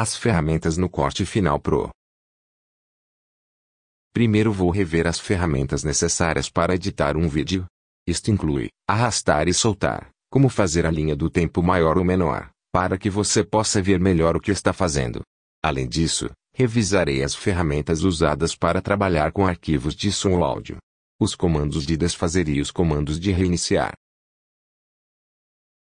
As ferramentas no corte final pro. Primeiro vou rever as ferramentas necessárias para editar um vídeo. Isto inclui arrastar e soltar, como fazer a linha do tempo maior ou menor, para que você possa ver melhor o que está fazendo. Além disso, revisarei as ferramentas usadas para trabalhar com arquivos de som ou áudio, os comandos de desfazer e os comandos de reiniciar.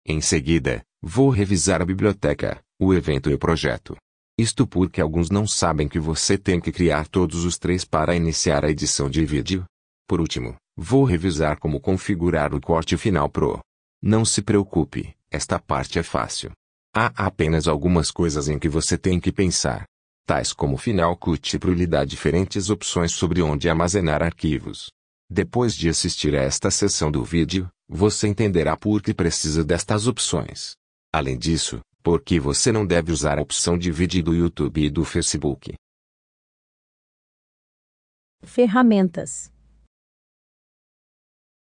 Em seguida, vou revisar a biblioteca, o evento e o projeto. Isto porque alguns não sabem que você tem que criar todos os três para iniciar a edição de vídeo. Por último, vou revisar como configurar o corte final pro. Não se preocupe, esta parte é fácil. Há apenas algumas coisas em que você tem que pensar, tais como o final cut pro lhe dá diferentes opções sobre onde armazenar arquivos. Depois de assistir a esta seção do vídeo, você entenderá por que precisa destas opções. Além disso, por que você não deve usar a opção de vídeo do YouTube e do Facebook? Ferramentas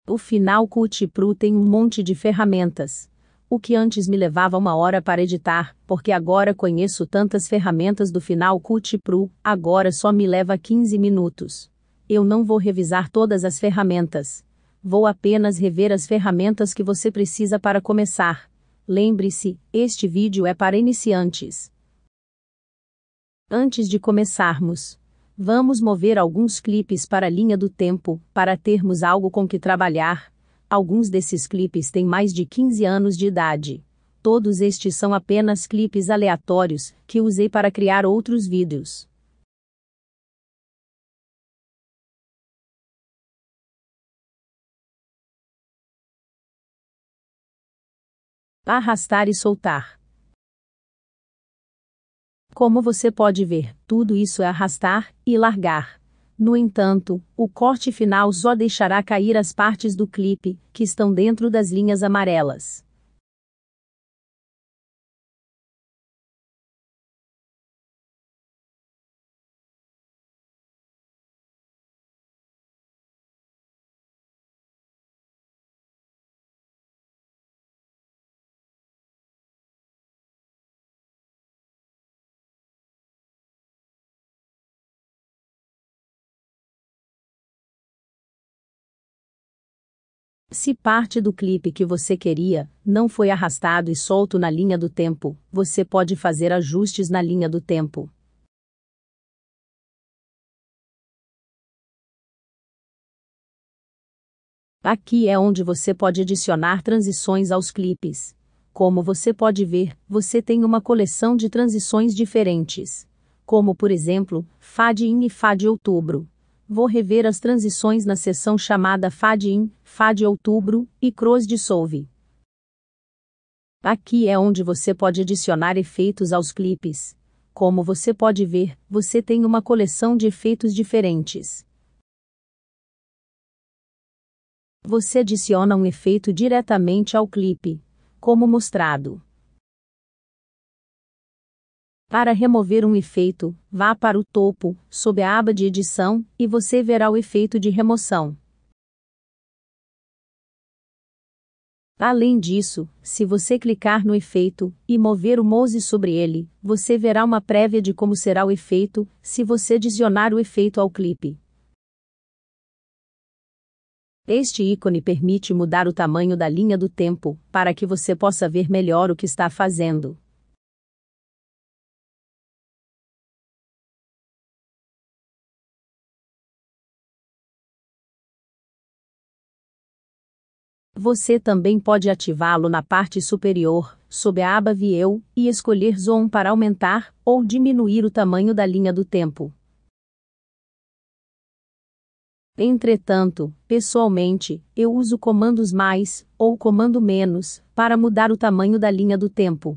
O final Cut Pro tem um monte de ferramentas. O que antes me levava uma hora para editar, porque agora conheço tantas ferramentas do final Cut Pro, agora só me leva 15 minutos. Eu não vou revisar todas as ferramentas. Vou apenas rever as ferramentas que você precisa para começar. Lembre-se, este vídeo é para iniciantes. Antes de começarmos, vamos mover alguns clipes para a linha do tempo, para termos algo com que trabalhar. Alguns desses clipes têm mais de 15 anos de idade. Todos estes são apenas clipes aleatórios que usei para criar outros vídeos. Arrastar e soltar. Como você pode ver, tudo isso é arrastar e largar. No entanto, o corte final só deixará cair as partes do clipe que estão dentro das linhas amarelas. Se parte do clipe que você queria não foi arrastado e solto na linha do tempo, você pode fazer ajustes na linha do tempo. Aqui é onde você pode adicionar transições aos clipes. Como você pode ver, você tem uma coleção de transições diferentes. Como por exemplo, Fade In e Fade Outubro vou rever as transições na seção chamada Fade in FAD-Outubro e Cross Dissolve. Aqui é onde você pode adicionar efeitos aos clipes. Como você pode ver, você tem uma coleção de efeitos diferentes. Você adiciona um efeito diretamente ao clipe, como mostrado. Para remover um efeito, vá para o topo, sob a aba de edição, e você verá o efeito de remoção. Além disso, se você clicar no efeito e mover o mouse sobre ele, você verá uma prévia de como será o efeito se você adicionar o efeito ao clipe. Este ícone permite mudar o tamanho da linha do tempo para que você possa ver melhor o que está fazendo. Você também pode ativá-lo na parte superior, sob a aba View, e escolher Zoom para aumentar ou diminuir o tamanho da linha do tempo. Entretanto, pessoalmente, eu uso comandos mais ou comando menos para mudar o tamanho da linha do tempo.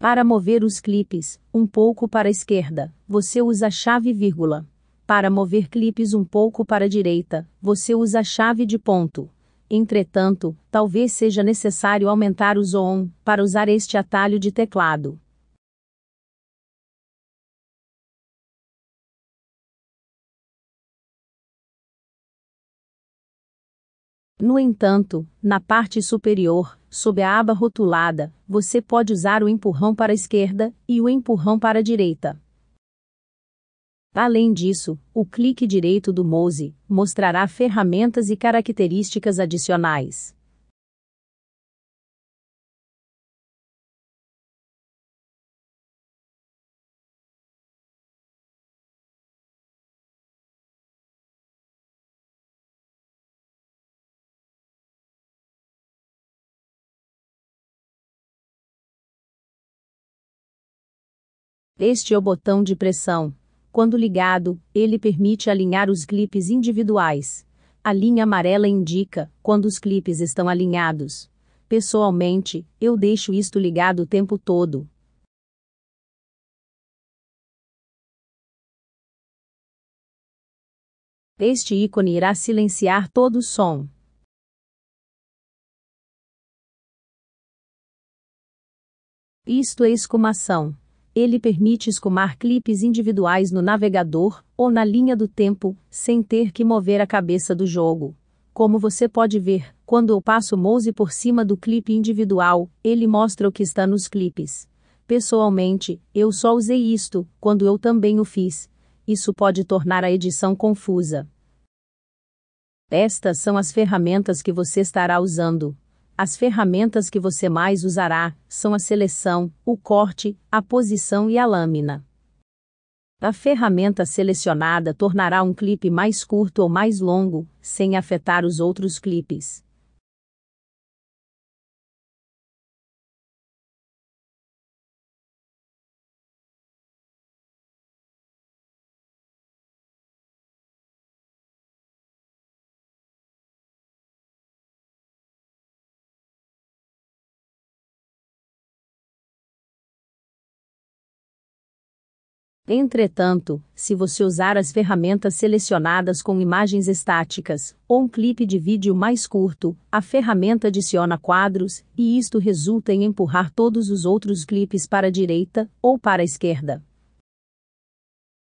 Para mover os clipes um pouco para a esquerda, você usa a chave vírgula. Para mover clipes um pouco para a direita, você usa a chave de ponto. Entretanto, talvez seja necessário aumentar o zoom para usar este atalho de teclado. No entanto, na parte superior, sob a aba rotulada, você pode usar o empurrão para a esquerda e o empurrão para a direita. Além disso, o clique direito do mouse mostrará ferramentas e características adicionais. Este é o botão de pressão, quando ligado, ele permite alinhar os clipes individuais. A linha amarela indica quando os clipes estão alinhados. Pessoalmente, eu deixo isto ligado o tempo todo. Este ícone irá silenciar todo o som. Isto é escumação. Ele permite escumar clipes individuais no navegador ou na linha do tempo, sem ter que mover a cabeça do jogo. Como você pode ver, quando eu passo o mouse por cima do clipe individual, ele mostra o que está nos clipes. Pessoalmente, eu só usei isto quando eu também o fiz. Isso pode tornar a edição confusa. Estas são as ferramentas que você estará usando. As ferramentas que você mais usará são a seleção, o corte, a posição e a lâmina. A ferramenta selecionada tornará um clipe mais curto ou mais longo, sem afetar os outros clipes. Entretanto, se você usar as ferramentas selecionadas com imagens estáticas ou um clipe de vídeo mais curto, a ferramenta adiciona quadros, e isto resulta em empurrar todos os outros clipes para a direita ou para a esquerda.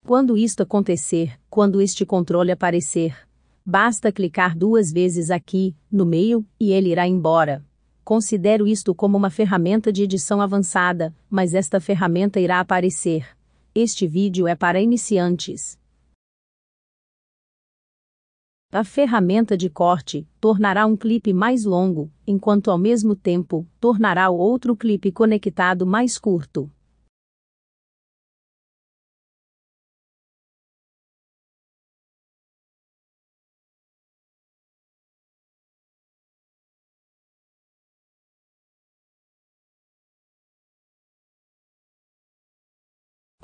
Quando isto acontecer, quando este controle aparecer, basta clicar duas vezes aqui, no meio, e ele irá embora considero isto como uma ferramenta de edição avançada, mas esta ferramenta irá aparecer este vídeo é para iniciantes. A ferramenta de corte tornará um clipe mais longo, enquanto ao mesmo tempo tornará o outro clipe conectado mais curto.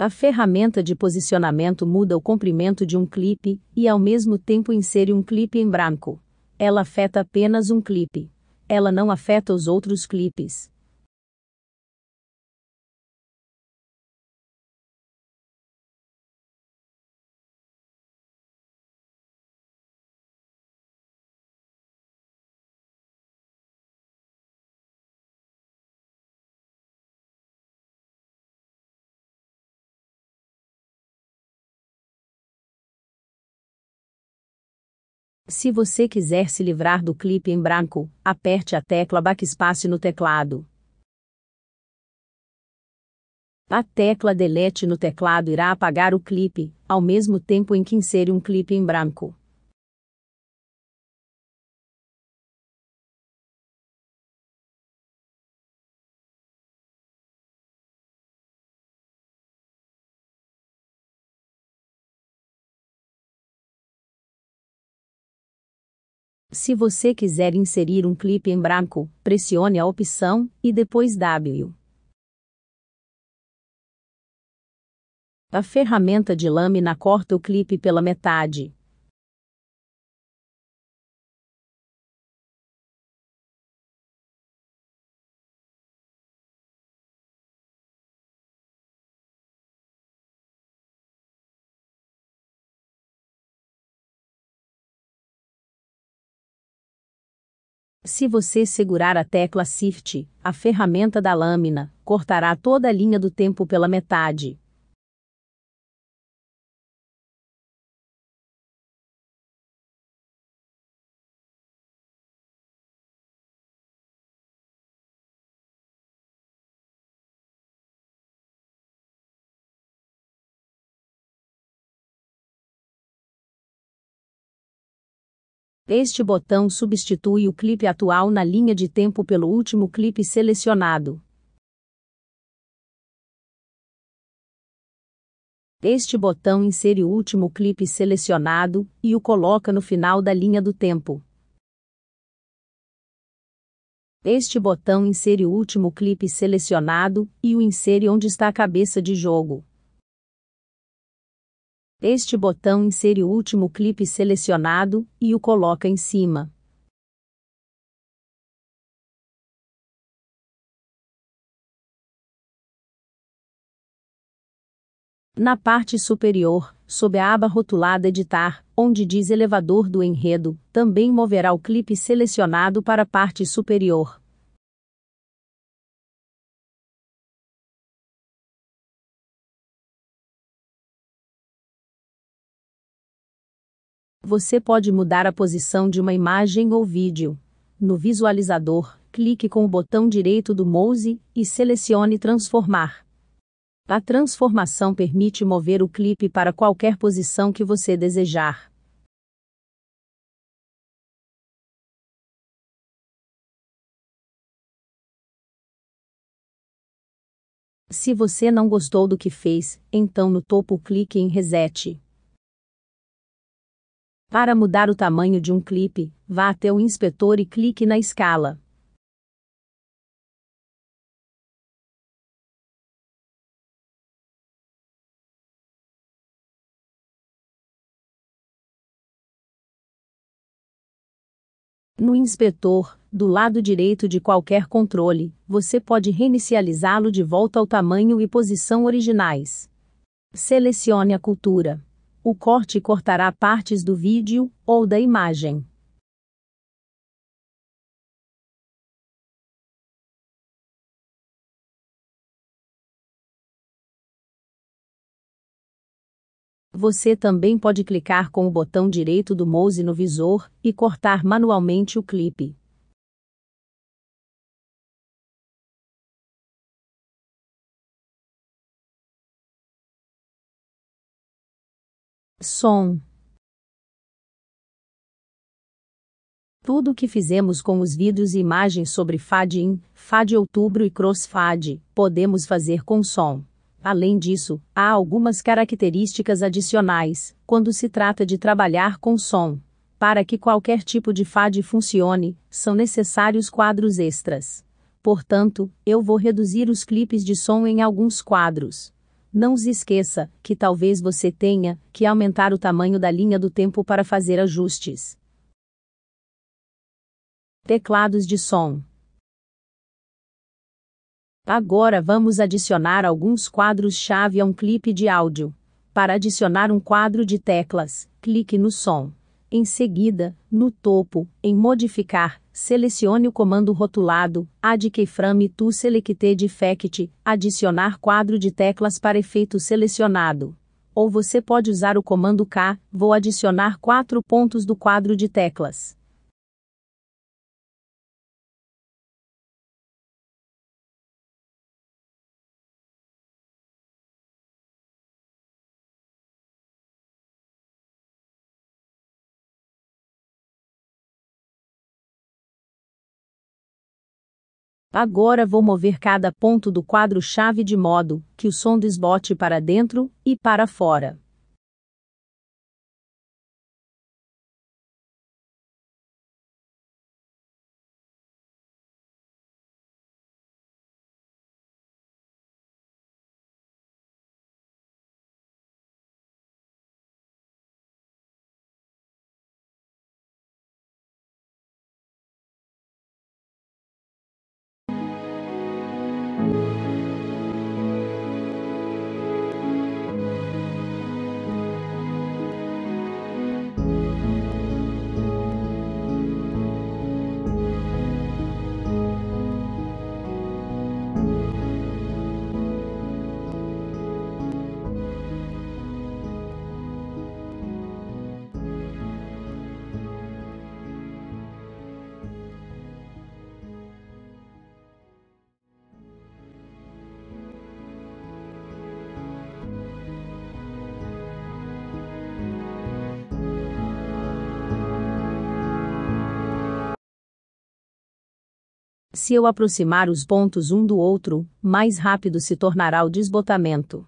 A ferramenta de posicionamento muda o comprimento de um clipe e ao mesmo tempo insere um clipe em branco. Ela afeta apenas um clipe. Ela não afeta os outros clipes. Se você quiser se livrar do clipe em branco, aperte a tecla Backspace no teclado. A tecla Delete no teclado irá apagar o clipe, ao mesmo tempo em que insere um clipe em branco. Se você quiser inserir um clipe em branco, pressione a opção e depois W. A ferramenta de lâmina corta o clipe pela metade. Se você segurar a tecla Shift, a ferramenta da lâmina cortará toda a linha do tempo pela metade. Este botão substitui o clipe atual na linha de tempo pelo último clipe selecionado. Este botão insere o último clipe selecionado e o coloca no final da linha do tempo. Este botão insere o último clipe selecionado e o insere onde está a cabeça de jogo. Este botão insere o último clipe selecionado e o coloca em cima. Na parte superior, sob a aba rotulada Editar, onde diz Elevador do Enredo, também moverá o clipe selecionado para a parte superior. você pode mudar a posição de uma imagem ou vídeo. No visualizador, clique com o botão direito do mouse e selecione Transformar. A transformação permite mover o clipe para qualquer posição que você desejar. Se você não gostou do que fez, então no topo clique em Reset. Para mudar o tamanho de um clipe, vá até o inspetor e clique na escala. No inspetor, do lado direito de qualquer controle, você pode reinicializá-lo de volta ao tamanho e posição originais. Selecione a cultura. O corte cortará partes do vídeo ou da imagem. Você também pode clicar com o botão direito do mouse no visor e cortar manualmente o clipe. som. Tudo o que fizemos com os vídeos e imagens sobre Fade In, Fade Outubro e Crossfade, podemos fazer com som. Além disso, há algumas características adicionais quando se trata de trabalhar com som. Para que qualquer tipo de fade funcione, são necessários quadros extras. Portanto, eu vou reduzir os clipes de som em alguns quadros. Não se esqueça que talvez você tenha que aumentar o tamanho da linha do tempo para fazer ajustes. Teclados de som. Agora vamos adicionar alguns quadros-chave a um clipe de áudio. Para adicionar um quadro de teclas, clique no som. Em seguida, no topo, em Modificar, selecione o comando rotulado Add keyframe to selected effect, adicionar quadro de teclas para efeito selecionado. Ou você pode usar o comando K, vou adicionar quatro pontos do quadro de teclas. Agora vou mover cada ponto do quadro-chave de modo que o som desbote para dentro e para fora. Se eu aproximar os pontos um do outro, mais rápido se tornará o desbotamento.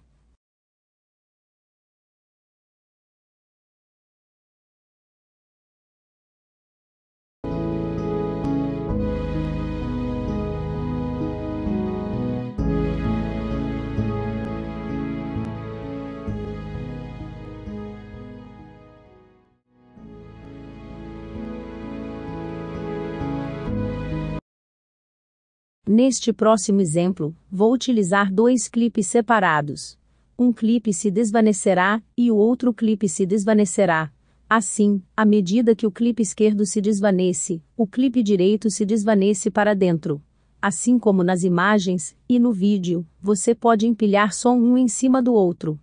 Neste próximo exemplo, vou utilizar dois clipes separados. Um clipe se desvanecerá e o outro clipe se desvanecerá. Assim, à medida que o clipe esquerdo se desvanece, o clipe direito se desvanece para dentro. Assim como nas imagens e no vídeo, você pode empilhar só um em cima do outro.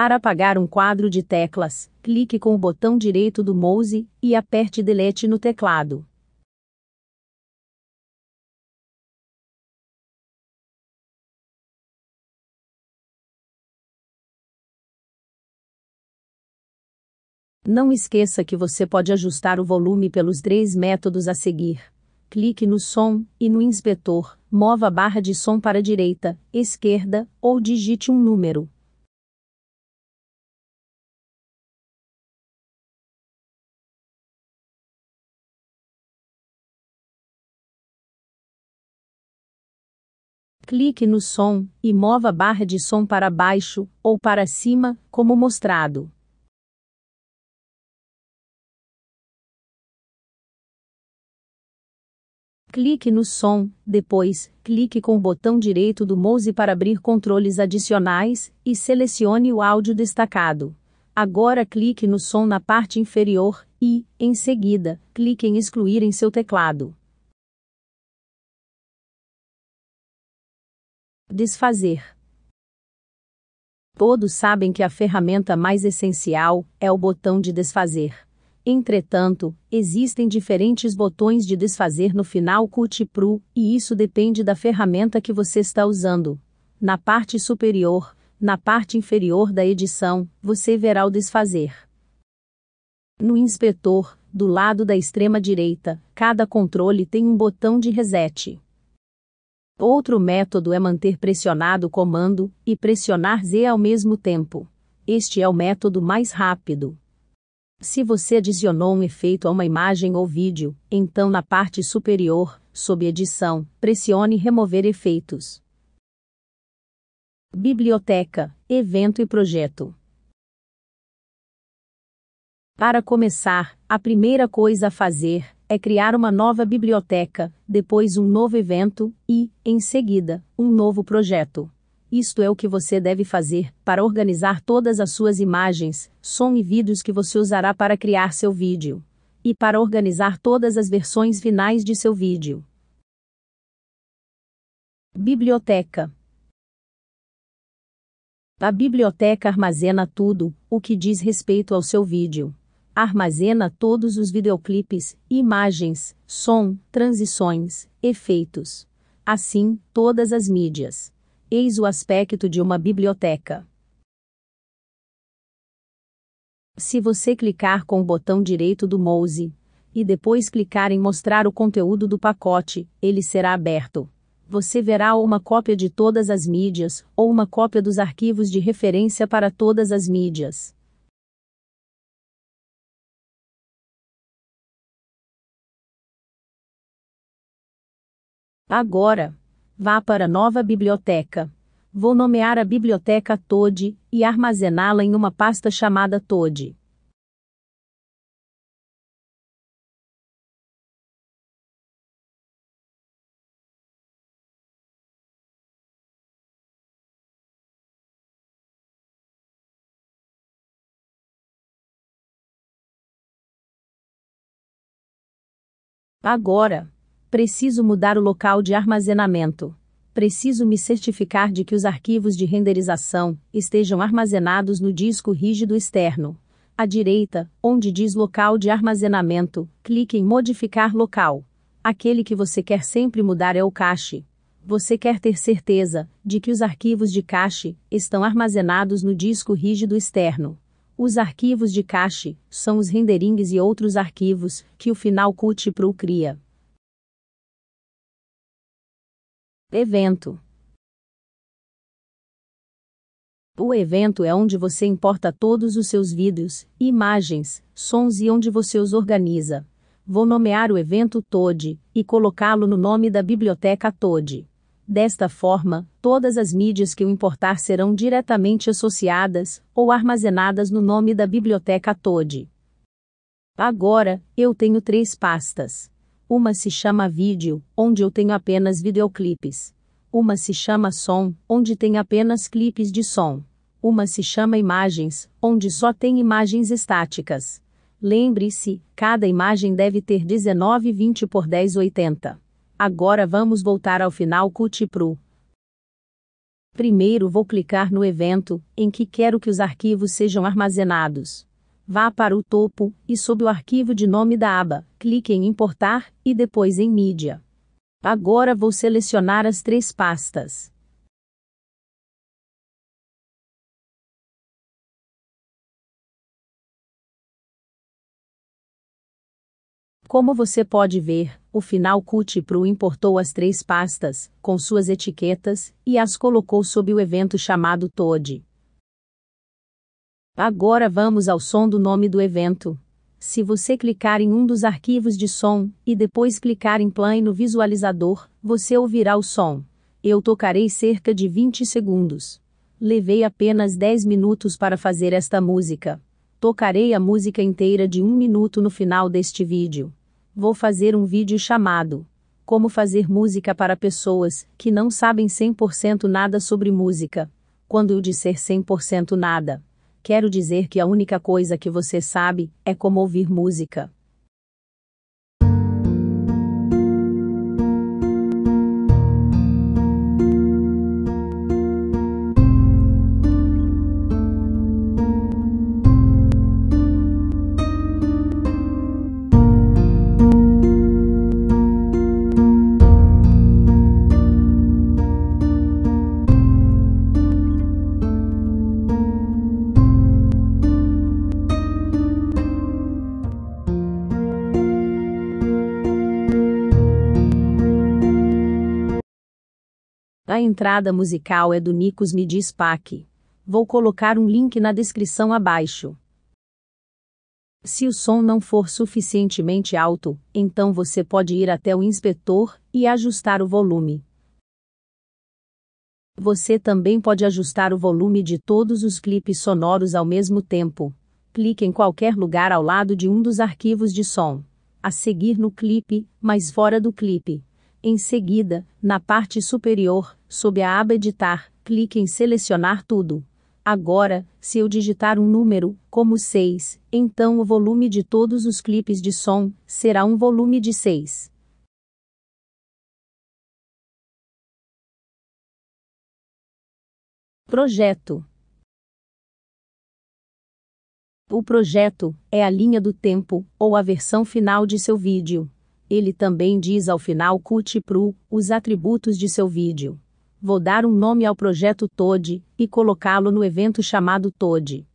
Para apagar um quadro de teclas, clique com o botão direito do mouse e aperte Delete no teclado. Não esqueça que você pode ajustar o volume pelos três métodos a seguir. Clique no som e no inspetor, mova a barra de som para a direita, esquerda ou digite um número. clique no som e mova a barra de som para baixo ou para cima, como mostrado. Clique no som, depois, clique com o botão direito do mouse para abrir controles adicionais e selecione o áudio destacado. Agora clique no som na parte inferior e, em seguida, clique em excluir em seu teclado. Desfazer. Todos sabem que a ferramenta mais essencial é o botão de desfazer. Entretanto, existem diferentes botões de desfazer no final CUT PRU, e isso depende da ferramenta que você está usando. Na parte superior, na parte inferior da edição, você verá o desfazer. No inspetor, do lado da extrema direita, cada controle tem um botão de reset. Outro método é manter pressionado o comando e pressionar Z ao mesmo tempo. Este é o método mais rápido. Se você adicionou um efeito a uma imagem ou vídeo, então na parte superior, sob edição, pressione remover efeitos. Biblioteca, evento e projeto. Para começar, a primeira coisa a fazer é criar uma nova biblioteca, depois um novo evento e, em seguida, um novo projeto. Isto é o que você deve fazer para organizar todas as suas imagens, som e vídeos que você usará para criar seu vídeo. E para organizar todas as versões finais de seu vídeo. Biblioteca A biblioteca armazena tudo o que diz respeito ao seu vídeo armazena todos os videoclipes, imagens, som, transições, efeitos. Assim, todas as mídias. Eis o aspecto de uma biblioteca. Se você clicar com o botão direito do mouse e depois clicar em mostrar o conteúdo do pacote, ele será aberto. Você verá uma cópia de todas as mídias ou uma cópia dos arquivos de referência para todas as mídias. Agora, vá para a nova biblioteca. Vou nomear a biblioteca Todd e armazená-la em uma pasta chamada Todd. Agora, Preciso mudar o local de armazenamento. Preciso me certificar de que os arquivos de renderização estejam armazenados no disco rígido externo. À direita, onde diz local de armazenamento, clique em modificar local. Aquele que você quer sempre mudar é o cache. Você quer ter certeza de que os arquivos de cache estão armazenados no disco rígido externo. Os arquivos de cache são os renderings e outros arquivos que o final Cut Pro cria. Evento O evento é onde você importa todos os seus vídeos, imagens, sons e onde você os organiza. Vou nomear o evento TOD e colocá-lo no nome da biblioteca TOD. Desta forma, todas as mídias que eu importar serão diretamente associadas ou armazenadas no nome da biblioteca TOD. Agora, eu tenho três pastas. Uma se chama vídeo, onde eu tenho apenas videoclipes. Uma se chama som, onde tem apenas clipes de som. Uma se chama imagens, onde só tem imagens estáticas. Lembre-se, cada imagem deve ter 1920 por 1080. Agora vamos voltar ao final CUT Pro. Primeiro vou clicar no evento, em que quero que os arquivos sejam armazenados. Vá para o topo e sob o arquivo de nome da aba, clique em Importar e depois em Mídia. Agora vou selecionar as três pastas. Como você pode ver, o final Cut Pro importou as três pastas, com suas etiquetas, e as colocou sob o evento chamado Toad. Agora vamos ao som do nome do evento. Se você clicar em um dos arquivos de som e depois clicar em play no visualizador, você ouvirá o som. Eu tocarei cerca de 20 segundos. Levei apenas 10 minutos para fazer esta música. Tocarei a música inteira de um minuto no final deste vídeo. Vou fazer um vídeo chamado Como fazer música para pessoas que não sabem 100% nada sobre música. Quando eu disser 100% nada, Quero dizer que a única coisa que você sabe é como ouvir música. A entrada musical é do Nikos Midispac. Vou colocar um link na descrição abaixo. Se o som não for suficientemente alto, então você pode ir até o inspetor e ajustar o volume. Você também pode ajustar o volume de todos os clipes sonoros ao mesmo tempo. Clique em qualquer lugar ao lado de um dos arquivos de som. A seguir no clipe, mas fora do clipe. Em seguida, na parte superior, Sob a aba Editar, clique em Selecionar tudo. Agora, se eu digitar um número, como 6, então o volume de todos os clipes de som será um volume de 6. Projeto O projeto é a linha do tempo ou a versão final de seu vídeo. Ele também diz ao final cut pro os atributos de seu vídeo. Vou dar um nome ao projeto Toad e colocá-lo no evento chamado Toad.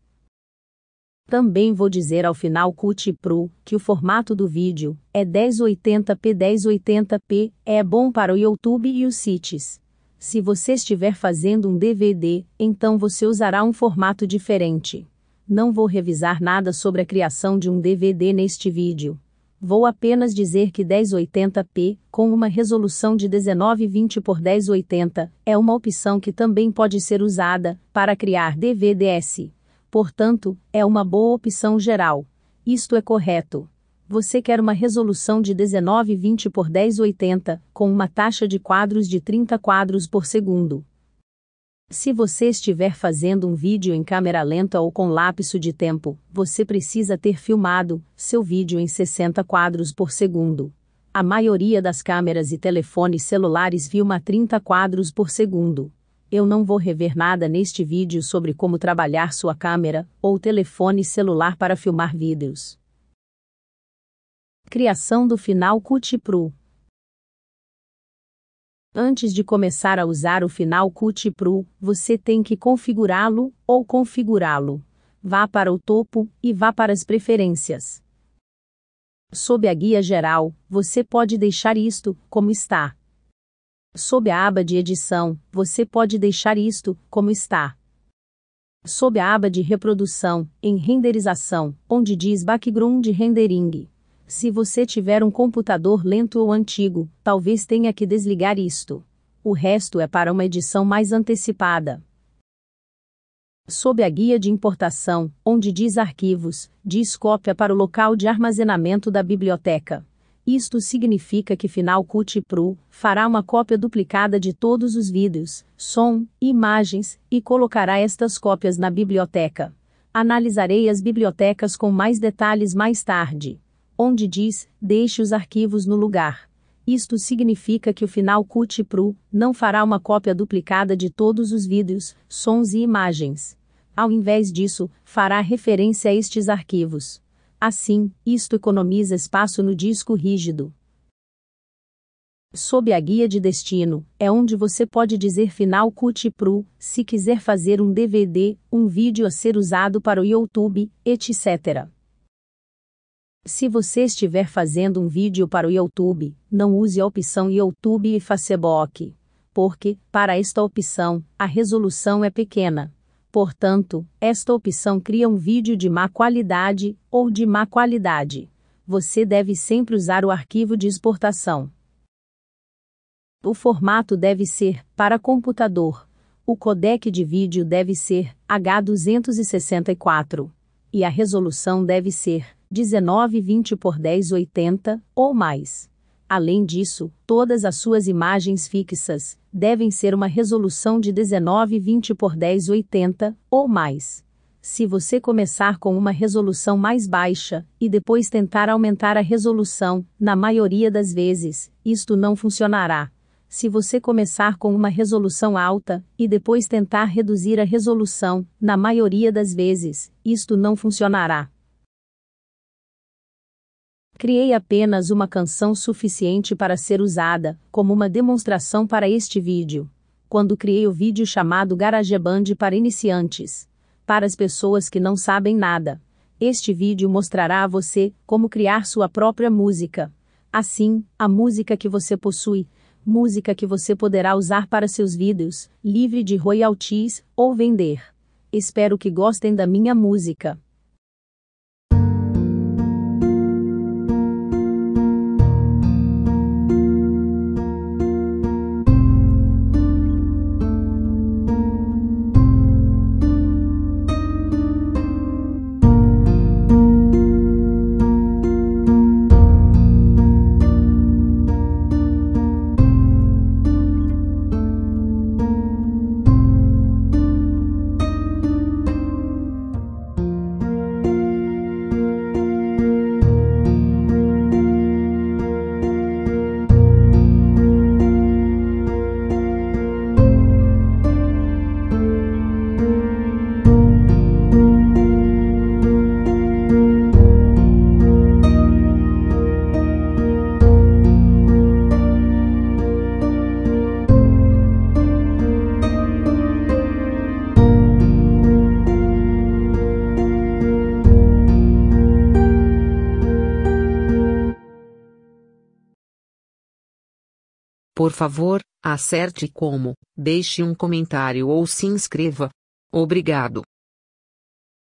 Também vou dizer ao final CUT Pro que o formato do vídeo é 1080p 1080p, é bom para o YouTube e os sites. Se você estiver fazendo um DVD, então você usará um formato diferente. Não vou revisar nada sobre a criação de um DVD neste vídeo. Vou apenas dizer que 1080p, com uma resolução de 1920 por 1080, é uma opção que também pode ser usada para criar DVDs. Portanto, é uma boa opção geral. Isto é correto. Você quer uma resolução de 1920 por 1080, com uma taxa de quadros de 30 quadros por segundo. Se você estiver fazendo um vídeo em câmera lenta ou com lapso de tempo, você precisa ter filmado seu vídeo em 60 quadros por segundo. A maioria das câmeras e telefones celulares filma 30 quadros por segundo. Eu não vou rever nada neste vídeo sobre como trabalhar sua câmera ou telefone celular para filmar vídeos. Criação do final cut pro. Antes de começar a usar o final Cut Pro, você tem que configurá-lo ou configurá-lo. Vá para o topo e vá para as preferências. Sob a guia geral, você pode deixar isto como está. Sob a aba de edição, você pode deixar isto como está. Sob a aba de reprodução, em renderização, onde diz background rendering, se você tiver um computador lento ou antigo, talvez tenha que desligar isto. O resto é para uma edição mais antecipada. Sob a guia de importação, onde diz arquivos, diz cópia para o local de armazenamento da biblioteca. Isto significa que Final Cut Pro fará uma cópia duplicada de todos os vídeos, som, imagens e colocará estas cópias na biblioteca. Analisarei as bibliotecas com mais detalhes mais tarde onde diz: deixe os arquivos no lugar. Isto significa que o final cut Pro não fará uma cópia duplicada de todos os vídeos, sons e imagens. Ao invés disso, fará referência a estes arquivos. Assim, isto economiza espaço no disco rígido. Sob a guia de destino, é onde você pode dizer final cut Pro se quiser fazer um DVD, um vídeo a ser usado para o YouTube, etc. Se você estiver fazendo um vídeo para o YouTube, não use a opção YouTube e Facebook, porque, para esta opção, a resolução é pequena. Portanto, esta opção cria um vídeo de má qualidade ou de má qualidade. Você deve sempre usar o arquivo de exportação. O formato deve ser para computador. O codec de vídeo deve ser H264 e a resolução deve ser 1920 por 1080 ou mais. Além disso, todas as suas imagens fixas devem ser uma resolução de 1920 por 1080 ou mais. Se você começar com uma resolução mais baixa e depois tentar aumentar a resolução, na maioria das vezes, isto não funcionará. Se você começar com uma resolução alta e depois tentar reduzir a resolução, na maioria das vezes, isto não funcionará. Criei apenas uma canção suficiente para ser usada, como uma demonstração para este vídeo. Quando criei o vídeo chamado GarageBand para iniciantes, para as pessoas que não sabem nada, este vídeo mostrará a você como criar sua própria música. Assim, a música que você possui, música que você poderá usar para seus vídeos, livre de royalties ou vender. Espero que gostem da minha música. favor, acerte como, deixe um comentário ou se inscreva. Obrigado.